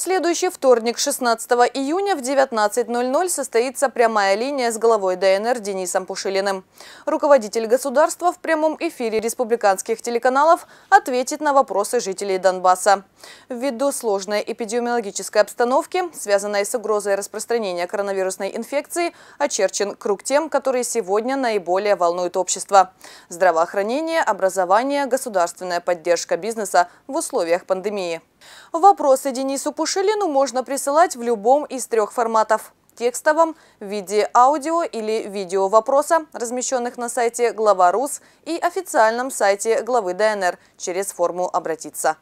Следующий вторник, 16 июня в 19.00 состоится прямая линия с главой ДНР Денисом Пушилиным. Руководитель государства в прямом эфире республиканских телеканалов ответит на вопросы жителей Донбасса. Ввиду сложной эпидемиологической обстановки, связанной с угрозой распространения коронавирусной инфекции, очерчен круг тем, которые сегодня наиболее волнуют общество. Здравоохранение, образование, государственная поддержка бизнеса в условиях пандемии. Вопросы Денису Пушилину Шилину можно присылать в любом из трех форматов текстовом, в виде аудио или видео вопроса, размещенных на сайте глава РУС и официальном сайте главы ДНР через форму «Обратиться».